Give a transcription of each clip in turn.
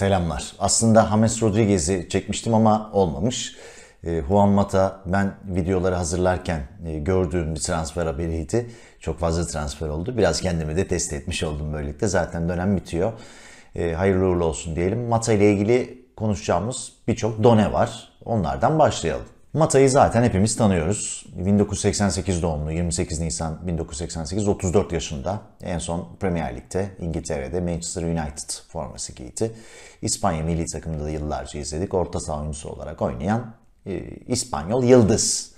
Selamlar. Aslında James Rodriguez'i çekmiştim ama olmamış. E, Juan Mata ben videoları hazırlarken e, gördüğüm bir transfer haberiydi. Çok fazla transfer oldu. Biraz kendimi de test etmiş oldum böylelikle. Zaten dönem bitiyor. Ee, hayırlı uğurlu olsun diyelim. Mata ile ilgili konuşacağımız birçok done var. Onlardan başlayalım. Mata'yı zaten hepimiz tanıyoruz. 1988 doğumlu, 28 Nisan 1988, 34 yaşında. En son Premier Lig'de İngiltere'de Manchester United forması giydi. İspanya milli takımında da yıllarca izledik. Orta saha oyuncusu olarak oynayan e, İspanyol Yıldız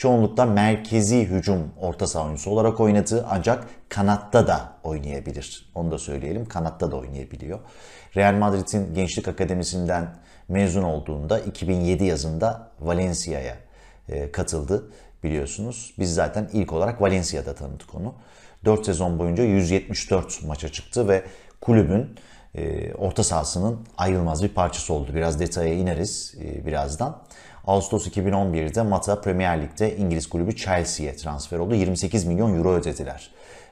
Çoğunlukla merkezi hücum orta saha oyuncusu olarak oynadı ancak kanatta da oynayabilir. Onu da söyleyelim kanatta da oynayabiliyor. Real Madrid'in Gençlik Akademisi'nden mezun olduğunda 2007 yazında Valencia'ya e, katıldı biliyorsunuz. Biz zaten ilk olarak Valencia'da tanıdık onu. 4 sezon boyunca 174 maça çıktı ve kulübün e, orta sahasının ayrılmaz bir parçası oldu. Biraz detaya ineriz e, birazdan. Ağustos 2011'de Mata Premier Lig'de İngiliz kulübü Chelsea'ye transfer oldu. 28 milyon euro ödediler.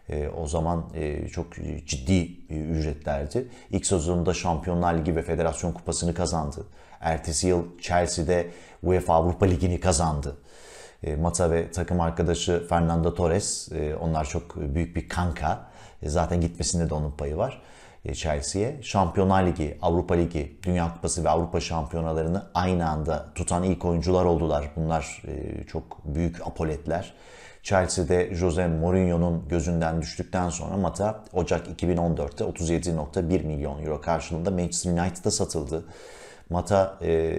E, o zaman e, çok ciddi e, ücretlerdi. İlk sezonunda Şampiyonlar Ligi ve Federasyon Kupası'nı kazandı. Ertesi yıl Chelsea'de UEFA Avrupa Ligi'ni kazandı. E, Mata ve takım arkadaşı Fernando Torres, e, onlar çok büyük bir kanka. E, zaten gitmesinde de onun payı var. E, Chelsea'ye. Şampiyonlar Ligi, Avrupa Ligi, Dünya Kupası ve Avrupa Şampiyonalarını aynı anda tutan ilk oyuncular oldular. Bunlar e, çok büyük apoletler. Chelsea'de Jose Mourinho'nun gözünden düştükten sonra Mata Ocak 2014'te 37.1 milyon euro karşılığında Manchester United'a satıldı. Mata e,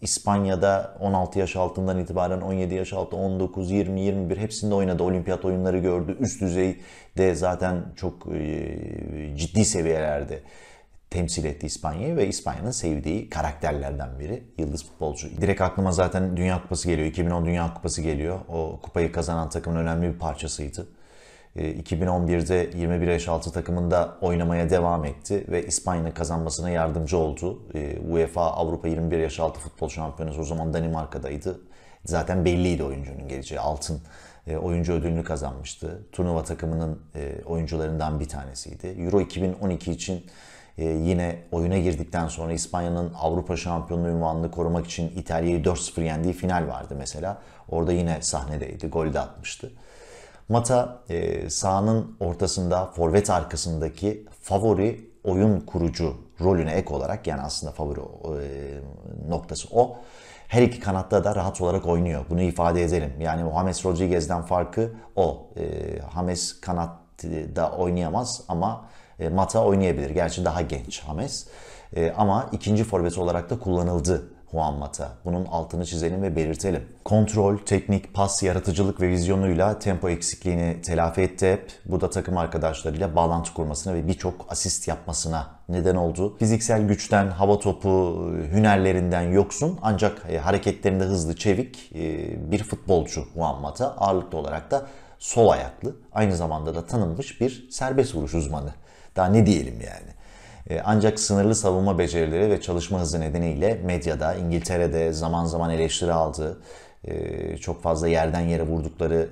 İspanya'da 16 yaş altından itibaren 17 yaş altı, 19, 20, 21 hepsinde oynadı. Olimpiyat oyunları gördü. Üst düzeyde zaten çok e, ciddi seviyelerde temsil etti İspanya'yı ve İspanya'nın sevdiği karakterlerden biri yıldız futbolcu. Direkt aklıma zaten Dünya Kupası geliyor. 2010 Dünya Kupası geliyor. O kupayı kazanan takımın önemli bir parçasıydı. 2011'de ee, 21 yaş altı takımında oynamaya devam etti ve İspanya'nın kazanmasına yardımcı oldu. Ee, UEFA Avrupa 21 yaş altı futbol şampiyonası o zaman Danimarka'daydı. Zaten belliydi oyuncunun geleceği. Altın e, oyuncu ödülünü kazanmıştı. Turnuva takımının e, oyuncularından bir tanesiydi. Euro 2012 için e, yine oyuna girdikten sonra İspanya'nın Avrupa şampiyonluğu ünvanını korumak için İtalya'yı 4-0 yendiği final vardı mesela. Orada yine sahnedeydi, gol de atmıştı. Mata e, sahanın ortasında forvet arkasındaki favori oyun kurucu rolüne ek olarak yani aslında favori e, noktası o. Her iki kanatta da rahat olarak oynuyor. Bunu ifade edelim. Yani James Rodriguez'den farkı o. E, James kanatta oynayamaz ama e, Mata oynayabilir. Gerçi daha genç James. E, ama ikinci forvet olarak da kullanıldı Juan Mata. Bunun altını çizelim ve belirtelim. Kontrol, teknik, pas, yaratıcılık ve vizyonuyla tempo eksikliğini telafi etti hep. Bu da takım arkadaşlarıyla bağlantı kurmasına ve birçok asist yapmasına neden oldu. Fiziksel güçten, hava topu e, hünerlerinden yoksun ancak e, hareketlerinde hızlı, çevik e, bir futbolcu Juan Mata. Ağırlıklı olarak da sol ayaklı, aynı zamanda da tanınmış bir serbest vuruş uzmanı. Daha ne diyelim yani. E, ancak sınırlı savunma becerileri ve çalışma hızı nedeniyle medyada, İngiltere'de zaman zaman eleştiri aldı. E, çok fazla yerden yere vurdukları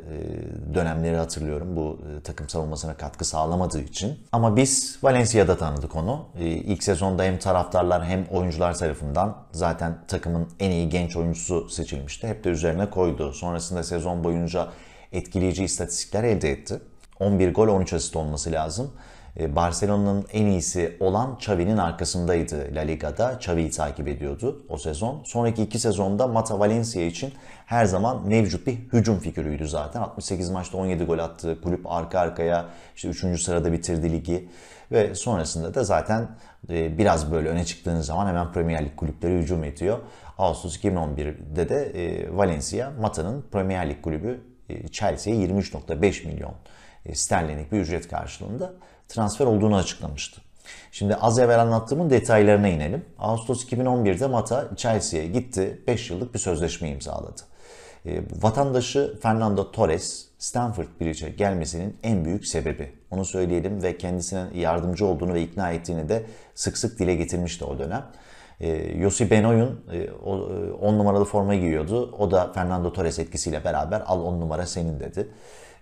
e, dönemleri hatırlıyorum. Bu takım savunmasına katkı sağlamadığı için. Ama biz Valencia'da tanıdık onu. İlk sezonda hem taraftarlar hem oyuncular tarafından zaten takımın en iyi genç oyuncusu seçilmişti. Hep de üzerine koydu. Sonrasında sezon boyunca etkileyici istatistikler elde etti. 11 gol 13 asist olması lazım. E, Barcelona'nın en iyisi olan Xavi'nin arkasındaydı La Liga'da. Xavi'yi takip ediyordu o sezon. Sonraki iki sezonda Mata Valencia için her zaman mevcut bir hücum figürüydü zaten. 68 maçta 17 gol attı. Kulüp arka arkaya işte 3. sırada bitirdi ligi. Ve sonrasında da zaten e, biraz böyle öne çıktığınız zaman hemen Premier Lig kulüpleri hücum ediyor. Ağustos 2011'de de e, Valencia, Mata'nın Premier Lig kulübü Chelsea'ye 23.5 milyon sterlinlik bir ücret karşılığında transfer olduğunu açıklamıştı. Şimdi az evvel anlattığımın detaylarına inelim. Ağustos 2011'de Mata Chelsea'ye gitti. 5 yıllık bir sözleşme imzaladı. Ee, vatandaşı Fernando Torres Stanford Bridge'e gelmesinin en büyük sebebi. Onu söyleyelim ve kendisine yardımcı olduğunu ve ikna ettiğini de sık sık dile getirmişti o dönem. E, Yossi Benoy'un 10 e, e, numaralı forma giyiyordu. O da Fernando Torres etkisiyle beraber al 10 numara senin dedi.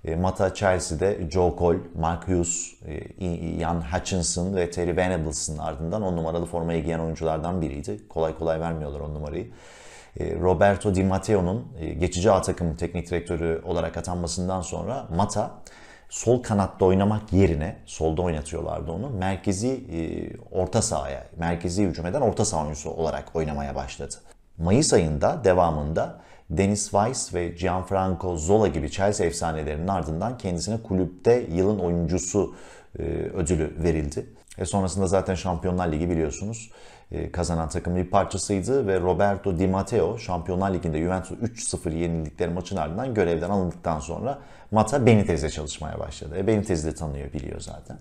E, Mata Chelsea'de Joe Cole, Mark Hughes, e, Ian Hutchinson ve Terry Venables'ın ardından 10 numaralı formayı giyen oyunculardan biriydi. Kolay kolay vermiyorlar 10 numarayı. E, Roberto Di Matteo'nun geçici A takım teknik direktörü olarak atanmasından sonra Mata sol kanatta oynamak yerine solda oynatıyorlardı onu. Merkezi orta sahaya, merkezi hücum eden orta saha oyuncusu olarak oynamaya başladı. Mayıs ayında devamında Dennis Weiss ve Gianfranco Zola gibi Chelsea efsanelerinin ardından kendisine kulüpte yılın oyuncusu e, ödülü verildi. E sonrasında zaten Şampiyonlar Ligi biliyorsunuz e, kazanan takımın bir parçasıydı ve Roberto Di Matteo Şampiyonlar Ligi'nde Juventus 3-0 yenildikleri maçın ardından görevden alındıktan sonra Mata Benitez'le çalışmaya başladı. E Benitez'i de tanıyor biliyor zaten.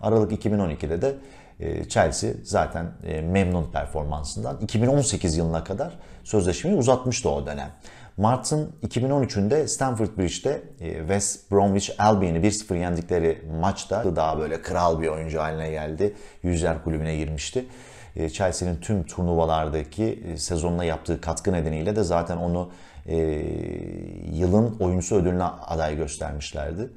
Aralık 2012'de de ee, Chelsea zaten e, memnun performansından 2018 yılına kadar sözleşmeyi uzatmıştı o dönem. Martin 2013'ünde Stamford Bridge'de e, West Bromwich Albion'ı 1-0 yendikleri maçta daha böyle kral bir oyuncu haline geldi. Yüzler kulübüne girmişti. E, Chelsea'nin tüm turnuvalardaki sezonuna yaptığı katkı nedeniyle de zaten onu e, yılın oyuncusu ödülüne aday göstermişlerdi.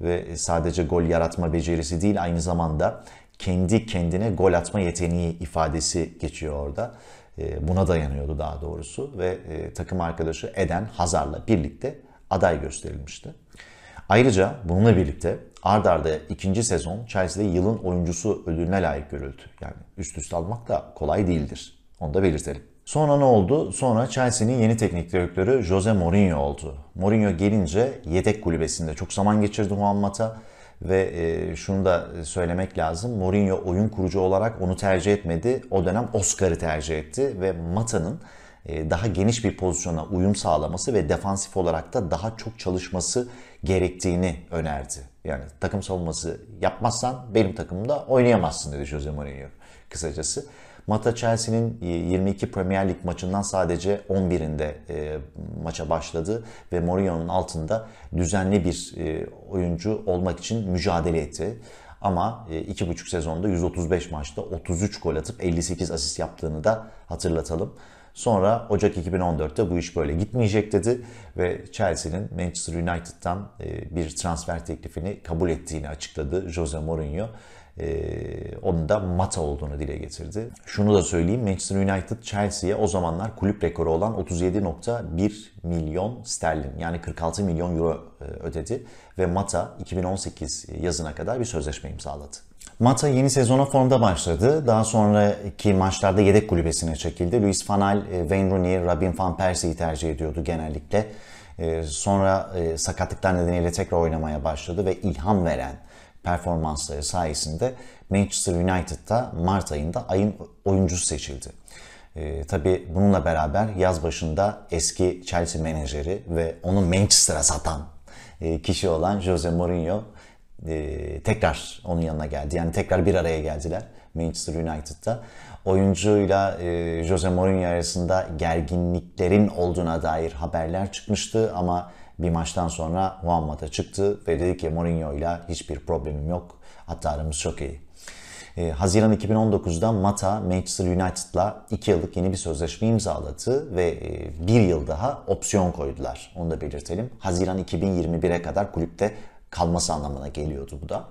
Ve sadece gol yaratma becerisi değil aynı zamanda kendi kendine gol atma yeteneği ifadesi geçiyor orada. Ee, buna dayanıyordu daha doğrusu ve e, takım arkadaşı Eden Hazar'la birlikte aday gösterilmişti. Ayrıca bununla birlikte ard arda ikinci sezon Chelsea'de yılın oyuncusu ödülüne layık görüldü. Yani üst üste almak da kolay değildir. Onu da belirtelim. Sonra ne oldu? Sonra Chelsea'nin yeni teknik direktörü Jose Mourinho oldu. Mourinho gelince yedek kulübesinde çok zaman geçirdi Juan Mata ve e, şunu da söylemek lazım. Mourinho oyun kurucu olarak onu tercih etmedi. O dönem Oscar'ı tercih etti ve Mata'nın e, daha geniş bir pozisyona uyum sağlaması ve defansif olarak da daha çok çalışması gerektiğini önerdi. Yani takım savunması yapmazsan benim takımımda oynayamazsın dedi Jose Mourinho kısacası. Mata Chelsea'nin 22 e, Premier Lig maçından sadece 11'inde e, maça başladı ve Mourinho'nun altında düzenli bir e, oyuncu olmak için mücadele etti. Ama e, iki buçuk sezonda 135 maçta 33 gol atıp 58 asist yaptığını da hatırlatalım. Sonra Ocak 2014'te bu iş böyle gitmeyecek dedi ve Chelsea'nin Manchester United'tan e, bir transfer teklifini kabul ettiğini açıkladı Jose Mourinho e, onun da Mata olduğunu dile getirdi. Şunu da söyleyeyim Manchester United Chelsea'ye o zamanlar kulüp rekoru olan 37.1 milyon sterlin yani 46 milyon euro e, ödedi ve Mata 2018 yazına kadar bir sözleşme imzaladı. Mata yeni sezona formda başladı. Daha sonraki maçlarda yedek kulübesine çekildi. Luis Fanal, e, Wayne Rooney, Robin van Persie'yi tercih ediyordu genellikle. E, sonra sakatlıklar nedeniyle tekrar oynamaya başladı ve ilham veren performansları sayesinde Manchester United'da Mart ayında ayın oyuncusu seçildi. E, tabii bununla beraber yaz başında eski Chelsea menajeri ve onu Manchester'a satan e, kişi olan Jose Mourinho e, tekrar onun yanına geldi. Yani tekrar bir araya geldiler Manchester United'da. Oyuncuyla e, Jose Mourinho arasında gerginliklerin olduğuna dair haberler çıkmıştı ama bir maçtan sonra Juan Mata çıktı ve dedi ki Mourinho ile hiçbir problemim yok. Hatta aramız çok iyi. E, Haziran 2019'da Mata Manchester United'la 2 yıllık yeni bir sözleşme imzaladı ve 1 e, yıl daha opsiyon koydular. Onu da belirtelim. Haziran 2021'e kadar kulüpte kalması anlamına geliyordu bu da.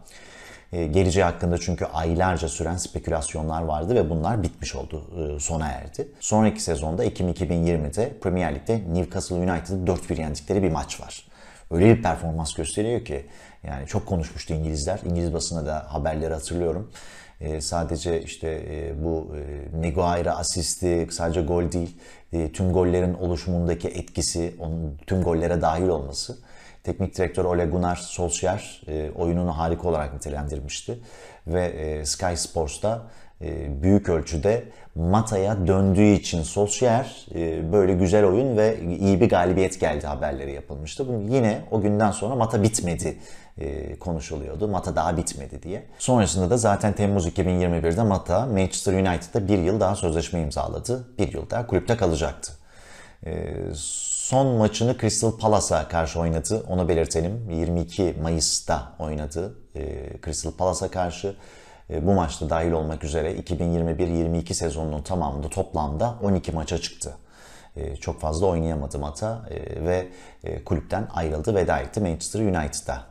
E, geleceği hakkında çünkü aylarca süren spekülasyonlar vardı ve bunlar bitmiş oldu, e, sona erdi. Sonraki sezonda Ekim 2020'de Premier Lig'de Newcastle United'ı 4-1 yendikleri bir maç var. Öyle bir performans gösteriyor ki yani çok konuşmuştu İngilizler. İngiliz basına da haberleri hatırlıyorum. E, sadece işte bu e, Maguire asisti sadece gol değil, tüm gollerin oluşumundaki etkisi, tüm gollere dahil olması Teknik direktör Ole Gunnar Solskjaer e, oyununu harika olarak nitelendirmişti. Ve e, Sky Sports'ta e, büyük ölçüde Mata'ya döndüğü için Solskjaer e, böyle güzel oyun ve iyi bir galibiyet geldi haberleri yapılmıştı. Bunu yine o günden sonra Mata bitmedi e, konuşuluyordu. Mata daha bitmedi diye. Sonrasında da zaten Temmuz 2021'de Mata Manchester United'da bir yıl daha sözleşme imzaladı. Bir yıl daha kulüpte kalacaktı. E, son maçını Crystal Palace'a karşı oynadı. Onu belirtelim. 22 Mayıs'ta oynadı e, Crystal Palace'a karşı. E, bu maçta dahil olmak üzere 2021-22 sezonunun tamamında toplamda 12 maça çıktı e, çok fazla oynayamadı Mata ve kulüpten ayrıldı, veda etti Manchester United'da.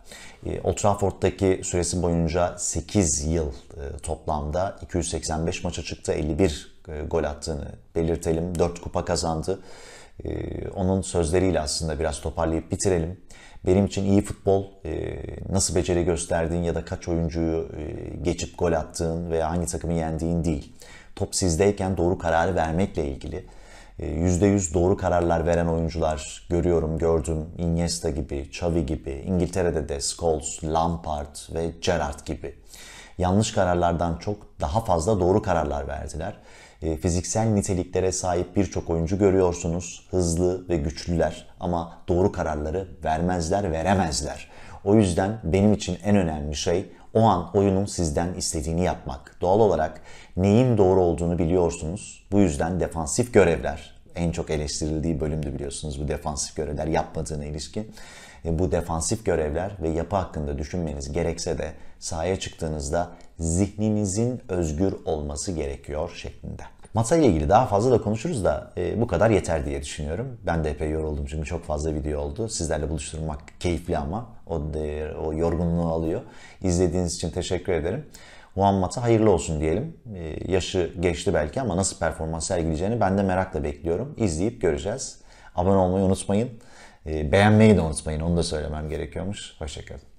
Old Trafford'daki süresi boyunca 8 yıl toplamda 285 maça çıktı, 51 gol attığını belirtelim. 4 kupa kazandı. Ee, onun sözleriyle aslında biraz toparlayıp bitirelim. Benim için iyi futbol, e, nasıl beceri gösterdiğin ya da kaç oyuncuyu e, geçip gol attığın veya hangi takımı yendiğin değil. Top sizdeyken doğru kararı vermekle ilgili. %100 e, doğru kararlar veren oyuncular görüyorum, gördüm. Iniesta gibi, Xavi gibi, İngiltere'de de Scholes, Lampard ve Gerrard gibi yanlış kararlardan çok daha fazla doğru kararlar verdiler. E, fiziksel niteliklere sahip birçok oyuncu görüyorsunuz. Hızlı ve güçlüler ama doğru kararları vermezler, veremezler. O yüzden benim için en önemli şey o an oyunun sizden istediğini yapmak. Doğal olarak neyin doğru olduğunu biliyorsunuz. Bu yüzden defansif görevler, en çok eleştirildiği bölümdü biliyorsunuz bu defansif görevler yapmadığına ilişkin. E, bu defansif görevler ve yapı hakkında düşünmeniz gerekse de sahaya çıktığınızda zihninizin özgür olması gerekiyor şeklinde. Masayla ilgili daha fazla da konuşuruz da e, bu kadar yeter diye düşünüyorum. Ben de epey yoruldum çünkü çok fazla video oldu. Sizlerle buluşturmak keyifli ama o, de, o yorgunluğu alıyor. İzlediğiniz için teşekkür ederim. Muammat'a hayırlı olsun diyelim. E, yaşı geçti belki ama nasıl performans sergileyeceğini ben de merakla bekliyorum. İzleyip göreceğiz. Abone olmayı unutmayın. E, beğenmeyi de unutmayın. Onu da söylemem gerekiyormuş. Hoşçakalın.